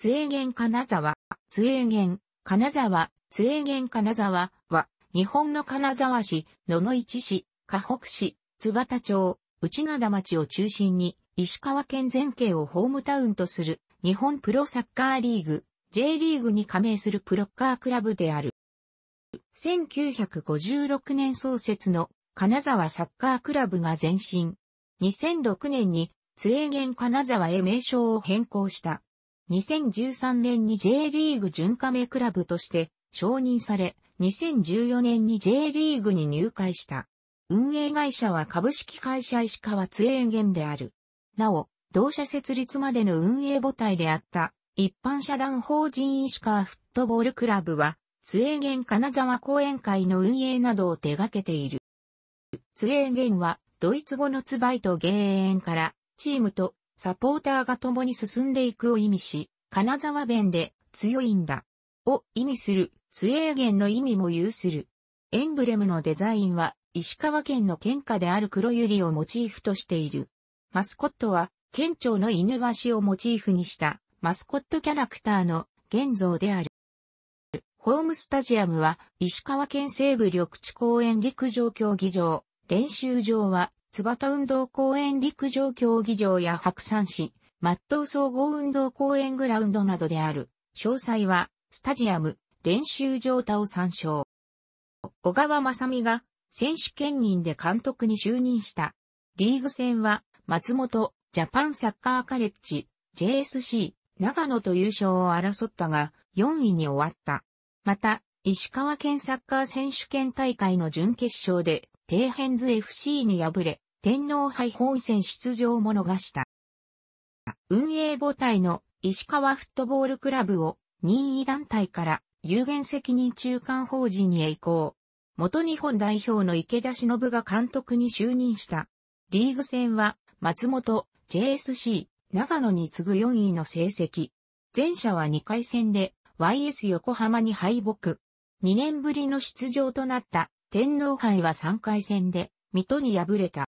津営源金沢、津営源、金沢、津営源金沢は、日本の金沢市、野々市市、河北市、津幡町、内灘町を中心に、石川県全県をホームタウンとする、日本プロサッカーリーグ、J リーグに加盟するプロッカークラブである。1956年創設の金沢サッカークラブが前身。2006年に津営源金沢へ名称を変更した。2013年に J リーグ準加盟クラブとして承認され、2014年に J リーグに入会した。運営会社は株式会社石川津営源である。なお、同社設立までの運営母体であった一般社団法人石川フットボールクラブは、津営源金沢講演会の運営などを手掛けている。津営源はドイツ語のツバイとゲーエンからチームとサポーターが共に進んでいくを意味し、金沢弁で強いんだを意味するツエの意味も有する。エンブレムのデザインは石川県の県下である黒百合をモチーフとしている。マスコットは県庁の犬橋をモチーフにしたマスコットキャラクターの現像である。ホームスタジアムは石川県西部緑地公園陸上競技場、練習場は津運動公園陸上競技場や白山市、マット総合運動公園グラウンドなどである。詳細は、スタジアム、練習場他を参照。小川正美が選手兼任で監督に就任した。リーグ戦は、松本、ジャパンサッカーカレッジ、JSC、長野と優勝を争ったが、4位に終わった。また、石川県サッカー選手権大会の準決勝で、底辺図 FC に敗れ、天皇杯本戦出場も逃した。運営母体の石川フットボールクラブを任意団体から有限責任中間法人へ移行。元日本代表の池田忍が監督に就任した。リーグ戦は松本、JSC、長野に次ぐ4位の成績。前者は2回戦で YS 横浜に敗北。2年ぶりの出場となった天皇杯は3回戦で、水戸に敗れた。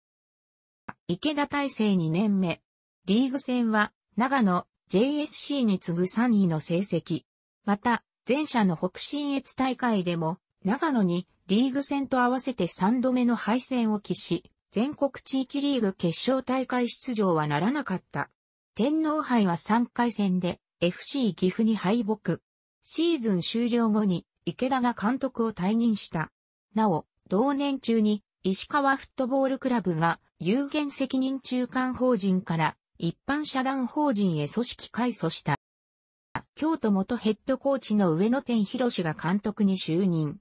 池田大成2年目。リーグ戦は、長野、JSC に次ぐ3位の成績。また、前者の北信越大会でも、長野にリーグ戦と合わせて3度目の敗戦を喫し、全国地域リーグ決勝大会出場はならなかった。天皇杯は3回戦で FC 岐阜に敗北。シーズン終了後に池田が監督を退任した。なお、同年中に石川フットボールクラブが有限責任中間法人から一般社団法人へ組織改組した。京都元ヘッドコーチの上野天博氏が監督に就任。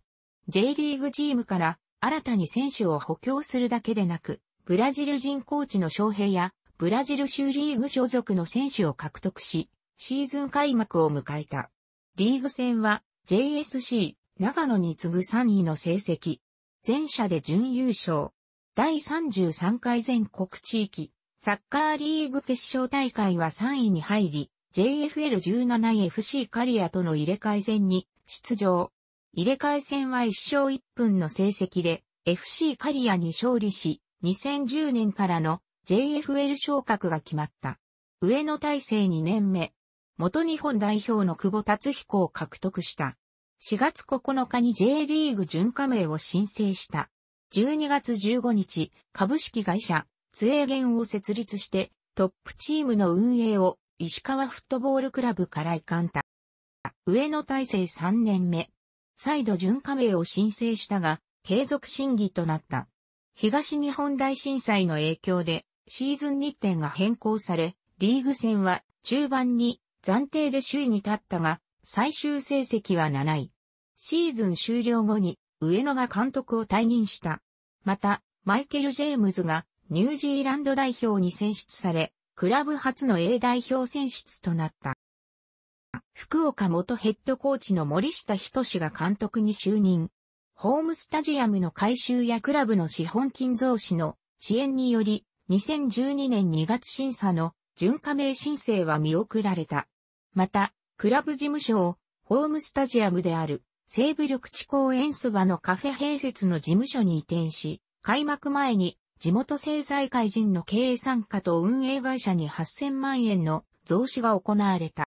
J リーグチームから新たに選手を補強するだけでなく、ブラジル人コーチの翔平やブラジル州リーグ所属の選手を獲得し、シーズン開幕を迎えた。リーグ戦は JSC 長野に次ぐ3位の成績。全社で準優勝。第33回全国地域、サッカーリーグ決勝大会は3位に入り、JFL17FC カリアとの入れ替え戦に出場。入れ替え戦は1勝1分の成績で FC カリアに勝利し、2010年からの JFL 昇格が決まった。上野大成2年目。元日本代表の久保達彦を獲得した。4月9日に J リーグ準加盟を申請した。12月15日、株式会社、ツエーゲンを設立して、トップチームの運営を石川フットボールクラブから移管た。上野大成3年目。再度準加盟を申請したが、継続審議となった。東日本大震災の影響で、シーズン日程が変更され、リーグ戦は中盤に暫定で首位に立ったが、最終成績は7位。シーズン終了後に上野が監督を退任した。また、マイケル・ジェームズがニュージーランド代表に選出され、クラブ初の A 代表選出となった。福岡元ヘッドコーチの森下仁が監督に就任。ホームスタジアムの改修やクラブの資本金増資の遅延により、2012年2月審査の準加盟申請は見送られた。また、クラブ事務所をホームスタジアムである西部緑地公園そばのカフェ併設の事務所に移転し、開幕前に地元政財界人の経営参加と運営会社に8000万円の増資が行われた。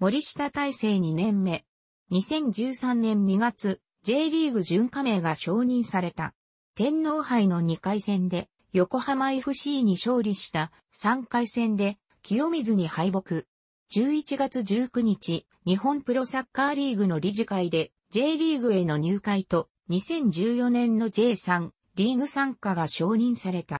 森下体制2年目。2013年2月、J リーグ準加盟が承認された。天皇杯の2回戦で横浜 FC に勝利した3回戦で清水に敗北。11月19日、日本プロサッカーリーグの理事会で J リーグへの入会と2014年の J3 リーグ参加が承認された。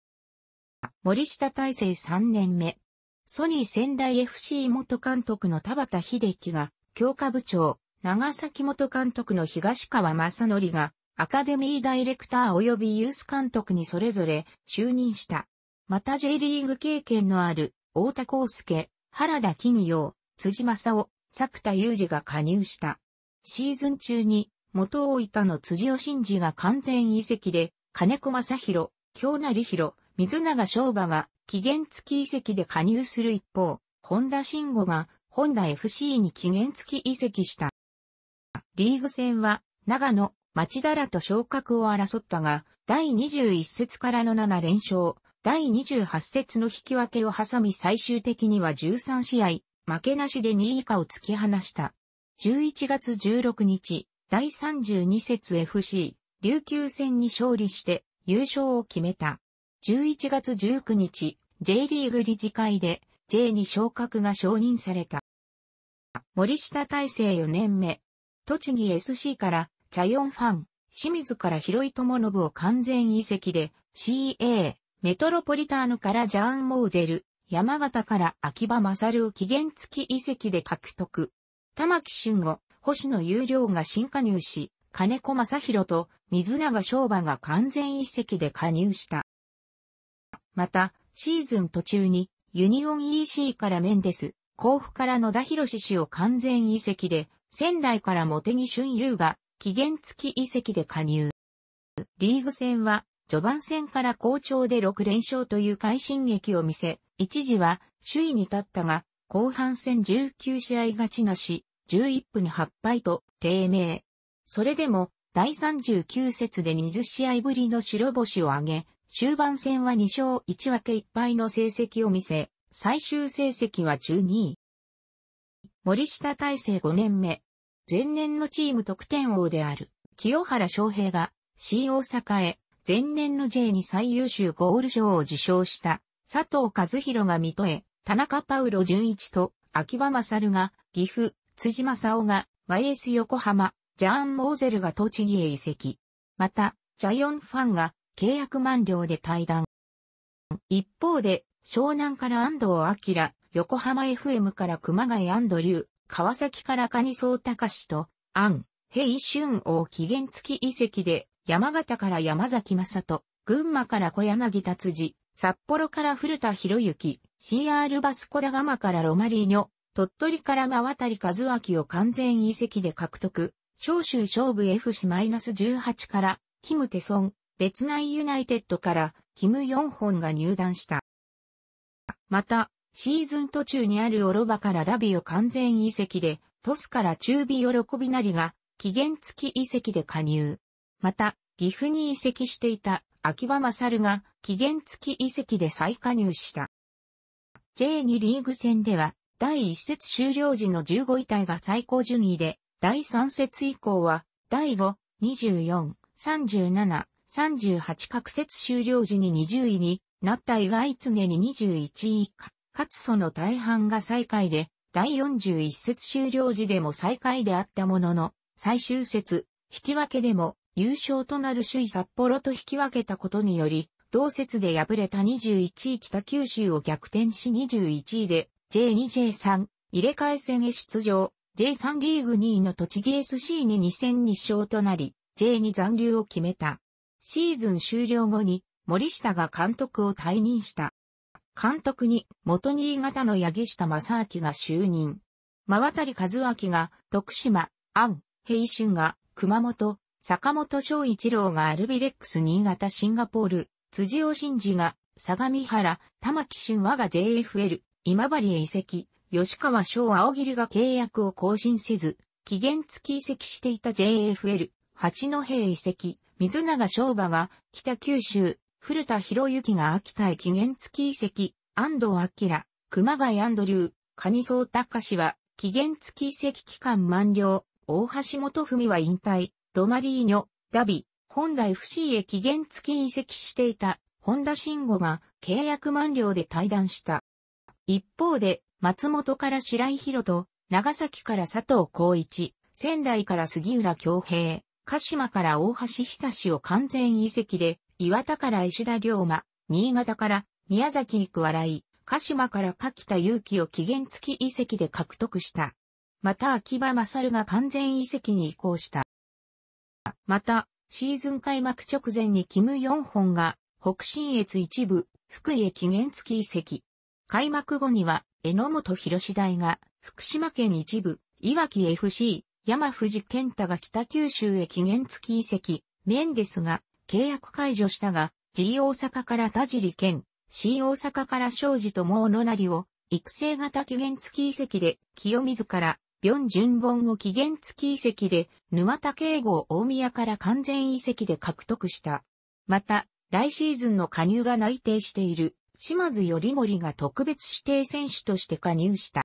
森下大成3年目。ソニー仙台 FC 元監督の田畑秀樹が強化部長、長崎元監督の東川正則がアカデミーダイレクター及びユース監督にそれぞれ就任した。また J リーグ経験のある大田康介、原田金陽、辻正夫、作田裕二が加入した。シーズン中に、元大分の辻尾真二が完全移籍で、金子正宏、京成宏、水永翔馬が期限付き移籍で加入する一方、本田慎吾が本田 FC に期限付き移籍した。リーグ戦は長野、町田らと昇格を争ったが、第21節からの7連勝、第28節の引き分けを挟み最終的には13試合、負けなしで2位以下を突き放した。11月16日、第32節 FC、琉球戦に勝利して優勝を決めた。11月19日、J リーグ理事会で J に昇格が承認された。森下大成4年目、栃木 SC からチャヨンファン、清水から広井智信を完全移籍で CA、メトロポリターヌからジャーン・モーゼル、山形から秋葉勝を期限付き移籍で獲得。玉木俊吾、星野有良が新加入し、金子正宏と水永翔馬が完全移籍で加入した。また、シーズン途中に、ユニオン EC からメンデス、甲府から野田博士氏を完全移籍で、仙台から茂木俊優が期限付き移籍で加入。リーグ戦は序盤戦から好調で6連勝という快進撃を見せ、一時は首位に立ったが、後半戦19試合勝ちなし、11分8敗と低迷。それでも、第39節で20試合ぶりの白星を挙げ、終盤戦は2勝1分け1敗の成績を見せ、最終成績は12位。森下大成5年目。前年のチーム得点王である、清原翔平が、新大阪へ前年の J に最優秀ゴール賞を受賞した佐藤和弘が水戸へ、田中パウロ純一と秋葉勝が岐阜、辻正夫が YS 横浜、ジャーン・モーゼルが栃木へ移籍。また、ジャイオンファンが契約満了で退団。一方で、湘南から安藤明、横浜 FM から熊谷安藤流、川崎から蟹総隆と、安、平春王期限付き移籍で山形から山崎正人、群馬から小柳達治、札幌から古田博之、CR バスコダガマからロマリーニョ、鳥取から真渡り和明を完全遺跡で獲得、長州勝負 FC-18 から、キムテソン、別内ユナイテッドから、キム・ヨンホンが入団した。また、シーズン途中にあるオロバからダビを完全遺跡で、トスから中尾喜びなりが、期限付き遺跡で加入。また、岐阜に移籍していた秋葉勝が期限付き移籍で再加入した。J2 リーグ戦では第1節終了時の15位体が最高順位で、第3節以降は第5、24、37、38各節終了時に20位になった以外常に21位以下。かつその大半が最下位で、第41節終了時でも最下位であったものの、最終節、引き分けでも優勝となる首位札幌と引き分けたことにより、同節で敗れた21位北九州を逆転し21位で J2J3 入れ替え戦へ出場、J3 リーグ2位の栃木 SC に2戦2勝となり、J2 残留を決めた。シーズン終了後に森下が監督を退任した。監督に元新潟の八木下正明が就任。真渡和明が徳島、安、平春が熊本、坂本翔一郎がアルビレックス新潟シンガポール、辻尾真二が、相模原、玉木俊和が JFL、今治へ移籍、吉川翔青桐が契約を更新せず、期限付き移籍していた JFL、八戸へ移籍、水永翔馬が北九州、古田博之が秋田へ期限付き移籍、安藤明、熊谷アンドリュー、蟹総隆は期限付き移籍期間満了、大橋本文は引退、ロマリーニョ、ダビ、本来 FC へ期限付き移籍していた、本田慎吾が契約満了で退団した。一方で、松本から白井広と、長崎から佐藤浩一、仙台から杉浦京平、鹿島から大橋久志を完全移籍で、岩田から石田龍馬、新潟から宮崎行く笑い、鹿島から柿田祐希を期限付き移籍で獲得した。また秋葉勝が完全移籍に移行した。また、シーズン開幕直前にキム・ヨンホンが北信越一部、福井へ期限付き移籍。開幕後には、ノ本博士大が福島県一部、いわき FC、山藤健太が北九州へ期限付き移籍、メンデスが契約解除したが、G 大阪から田尻県、C 大阪から庄司とも小野なりを育成型期限付き移籍で清水からビ順本を期限付き遺跡で、沼田敬吾を大宮から完全遺跡で獲得した。また、来シーズンの加入が内定している、島津頼森が特別指定選手として加入した。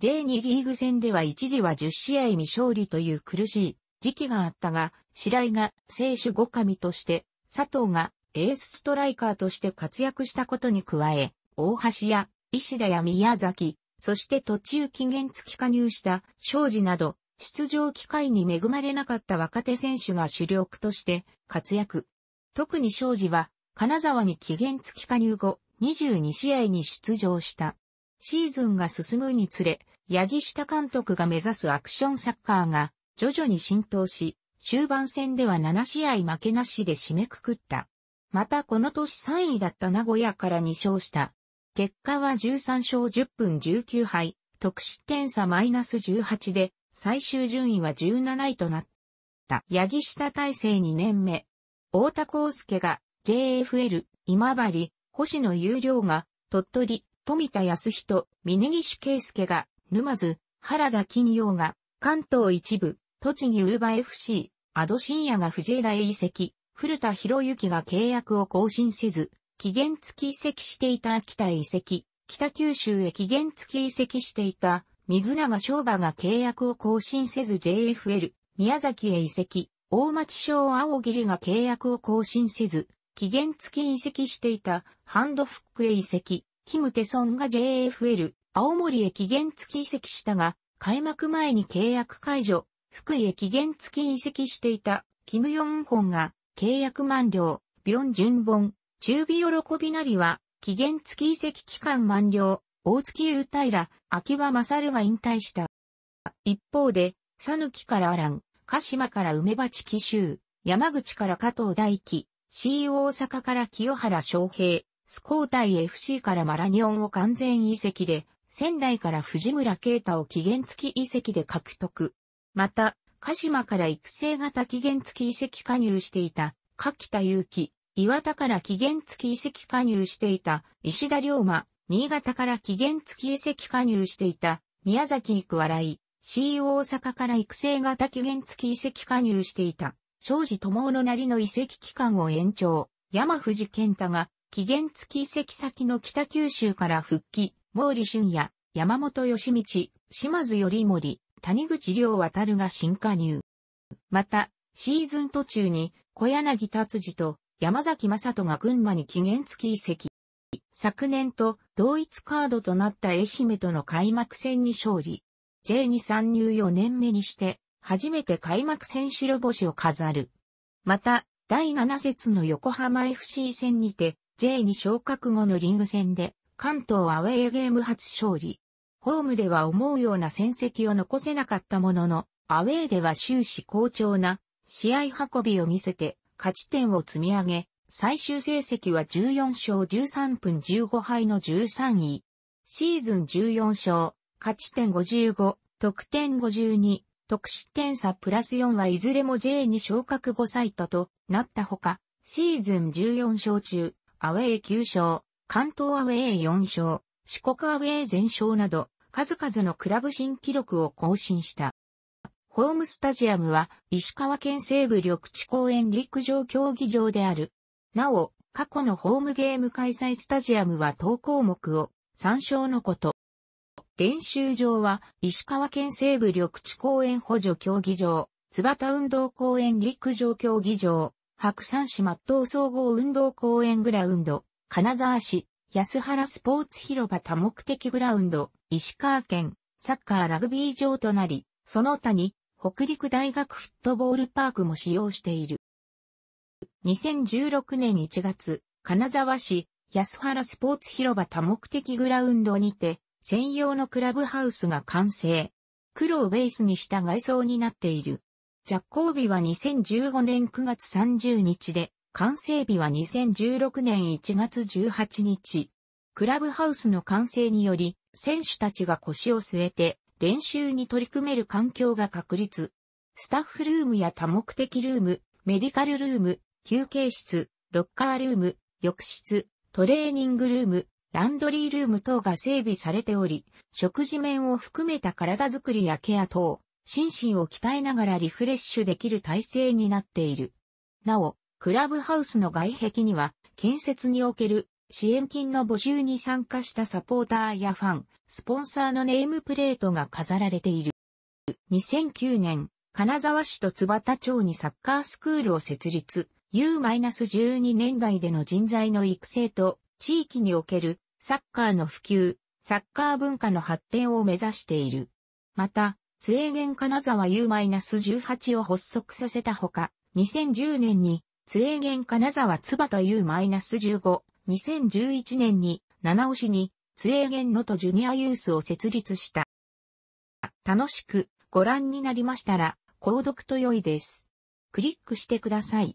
J2 リーグ戦では一時は10試合未勝利という苦しい時期があったが、白井が聖手五神として、佐藤がエースストライカーとして活躍したことに加え、大橋や石田や宮崎、そして途中期限付き加入した庄司など、出場機会に恵まれなかった若手選手が主力として活躍。特に庄司は、金沢に期限付き加入後、22試合に出場した。シーズンが進むにつれ、八木下監督が目指すアクションサッカーが徐々に浸透し、終盤戦では7試合負けなしで締めくくった。またこの年3位だった名古屋から2勝した結果は13勝10分19敗、得失点差マイナス18で、最終順位は17位となった。八木下大成2年目。大田康介が JFL、今治、星野有良が、鳥取、富田康人、峯岸圭介が、沼津、原田金曜が、関東一部、栃木ウーバー FC、アド深夜が藤枝へ移籍、古田博之が契約を更新せず、期限付き移籍していた秋田移籍、北九州へ期限付き移籍していた水永商馬が契約を更新せず JFL、宮崎へ移籍、大町省青霧が契約を更新せず、期限付き移籍していたハンドフックへ移籍、キムテソンが JFL、青森へ期限付き移籍したが、開幕前に契約解除、福井へ期限付き移籍していたキム・ヨンホンが契約満了、ビョン・ジュンボン、中火喜びなりは、期限付き移籍期間満了、大月優平、秋葉勝が引退した。一方で、佐抜からアラン、鹿島から梅鉢紀州、山口から加藤大輝、C 大阪から清原翔平、スコータイ FC からマラニオンを完全移籍で、仙台から藤村啓太を期限付き移籍で獲得。また、鹿島から育成型期限付き移籍加入していた、柿田祐希、岩田から期限付き移籍加入していた石田龍馬、新潟から期限付き移籍加入していた宮崎育笑い、C 大阪から育成型期限付き移籍加入していた庄司智夫のなりの移籍期間を延長、山藤健太が期限付き移籍先の北九州から復帰、毛利俊也、山本義道、島津頼森、谷口良渡が新加入。また、シーズン途中に小柳達治と山崎正人が群馬に期限付き移籍。昨年と同一カードとなった愛媛との開幕戦に勝利。J2 参入4年目にして、初めて開幕戦白星を飾る。また、第7節の横浜 FC 戦にて、J2 昇格後のリーグ戦で、関東アウェイゲーム初勝利。ホームでは思うような戦績を残せなかったものの、アウェーでは終始好調な試合運びを見せて、勝ち点を積み上げ、最終成績は14勝13分15敗の13位。シーズン14勝、勝ち点55、得点52、得失点差プラス4はいずれも J に昇格後最多となったほか、シーズン14勝中、アウェー9勝、関東アウェー4勝、四国アウェー全勝など、数々のクラブ新記録を更新した。ホームスタジアムは石川県西部緑地公園陸上競技場である。なお、過去のホームゲーム開催スタジアムは当項目を参照のこと。練習場は石川県西部緑地公園補助競技場、津端運動公園陸上競技場、白山市松東総合運動公園グラウンド、金沢市、安原スポーツ広場多目的グラウンド、石川県、サッカーラグビー場となり、その他に、北陸大学フットボールパークも使用している。2016年1月、金沢市安原スポーツ広場多目的グラウンドにて、専用のクラブハウスが完成。黒をベースにした外装になっている。着工日は2015年9月30日で、完成日は2016年1月18日。クラブハウスの完成により、選手たちが腰を据えて、練習に取り組める環境が確立。スタッフルームや多目的ルーム、メディカルルーム、休憩室、ロッカールーム、浴室、トレーニングルーム、ランドリールーム等が整備されており、食事面を含めた体づくりやケア等、心身を鍛えながらリフレッシュできる体制になっている。なお、クラブハウスの外壁には、建設における支援金の募集に参加したサポーターやファン、スポンサーのネームプレートが飾られている。2009年、金沢市と津幡町にサッカースクールを設立、U-12 年代での人材の育成と、地域におけるサッカーの普及、サッカー文化の発展を目指している。また、スウェーデン金沢 U-18 を発足させたほか、2010年に、スウェーデン金沢津畑 U-15、2011年に、七尾市にツエーゲンノとジュニアユースを設立した。楽しくご覧になりましたら、購読と良いです。クリックしてください。